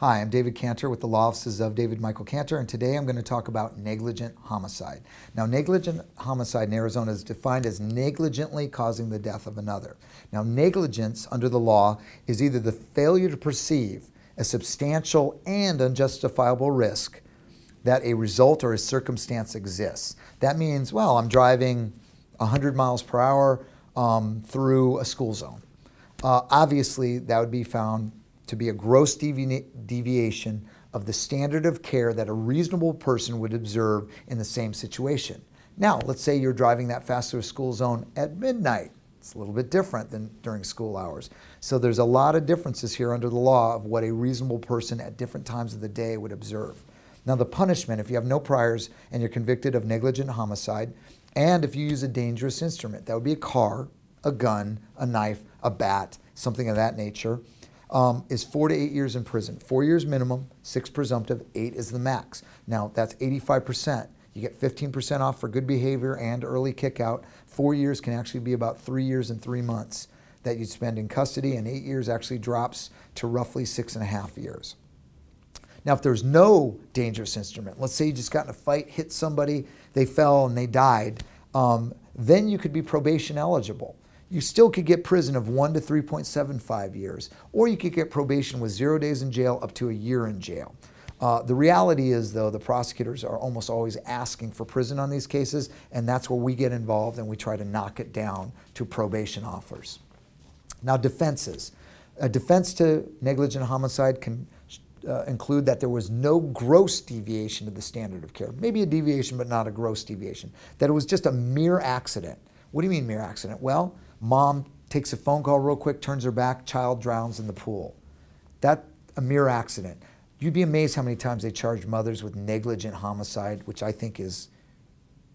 Hi, I'm David Cantor with the Law Offices of David Michael Cantor, and today I'm going to talk about negligent homicide. Now, negligent homicide in Arizona is defined as negligently causing the death of another. Now, negligence under the law is either the failure to perceive a substantial and unjustifiable risk that a result or a circumstance exists. That means, well, I'm driving 100 miles per hour um, through a school zone. Uh, obviously, that would be found to be a gross devi deviation of the standard of care that a reasonable person would observe in the same situation. Now, let's say you're driving that fast through a school zone at midnight. It's a little bit different than during school hours. So there's a lot of differences here under the law of what a reasonable person at different times of the day would observe. Now, the punishment, if you have no priors and you're convicted of negligent homicide, and if you use a dangerous instrument, that would be a car, a gun, a knife, a bat, something of that nature, um, is four to eight years in prison. Four years minimum, six presumptive, eight is the max. Now that's 85%. You get 15% off for good behavior and early kickout. Four years can actually be about three years and three months that you'd spend in custody, and eight years actually drops to roughly six and a half years. Now, if there's no dangerous instrument, let's say you just got in a fight, hit somebody, they fell, and they died, um, then you could be probation eligible you still could get prison of 1 to 3.75 years, or you could get probation with zero days in jail up to a year in jail. Uh, the reality is, though, the prosecutors are almost always asking for prison on these cases, and that's where we get involved and we try to knock it down to probation offers. Now, defenses. A defense to negligent homicide can uh, include that there was no gross deviation of the standard of care. Maybe a deviation, but not a gross deviation. That it was just a mere accident. What do you mean, mere accident? Well, Mom takes a phone call real quick, turns her back, child drowns in the pool. That a mere accident. You'd be amazed how many times they charge mothers with negligent homicide, which I think is,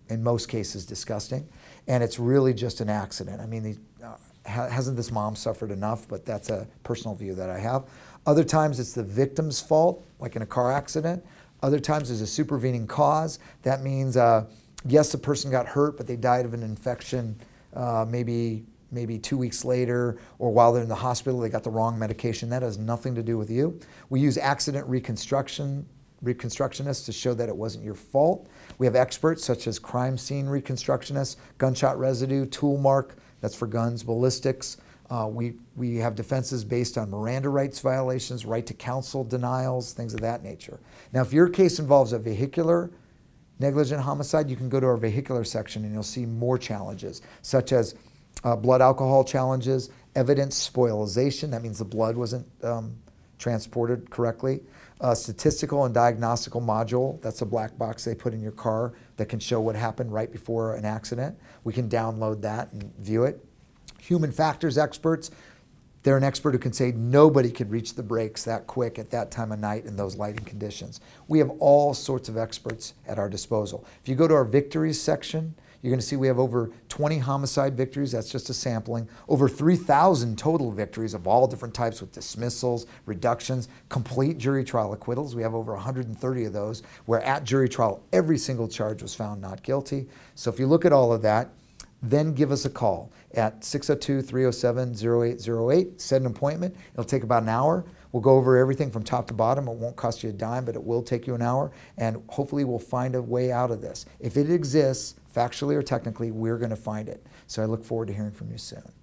in most cases, disgusting. And it's really just an accident. I mean, uh, hasn't this mom suffered enough? But that's a personal view that I have. Other times it's the victim's fault, like in a car accident. Other times there's a supervening cause. That means, uh, yes, the person got hurt, but they died of an infection, uh, maybe maybe two weeks later or while they're in the hospital, they got the wrong medication. That has nothing to do with you. We use accident reconstruction reconstructionists to show that it wasn't your fault. We have experts such as crime scene reconstructionists, gunshot residue, tool mark, that's for guns, ballistics, uh, we, we have defenses based on Miranda rights violations, right to counsel denials, things of that nature. Now, if your case involves a vehicular negligent homicide, you can go to our vehicular section and you'll see more challenges, such as uh, blood alcohol challenges, evidence spoilization, that means the blood wasn't um, transported correctly, uh, statistical and diagnostical module, that's a black box they put in your car that can show what happened right before an accident. We can download that and view it. Human factors experts, they're an expert who can say nobody could reach the brakes that quick at that time of night in those lighting conditions. We have all sorts of experts at our disposal. If you go to our victories section, you're going to see we have over 20 homicide victories. That's just a sampling. Over 3,000 total victories of all different types with dismissals, reductions, complete jury trial acquittals. We have over 130 of those where at jury trial every single charge was found not guilty. So if you look at all of that, then give us a call at 602-307-0808. Set an appointment. It'll take about an hour. We'll go over everything from top to bottom. It won't cost you a dime, but it will take you an hour. And hopefully we'll find a way out of this. If it exists, factually or technically, we're going to find it. So I look forward to hearing from you soon.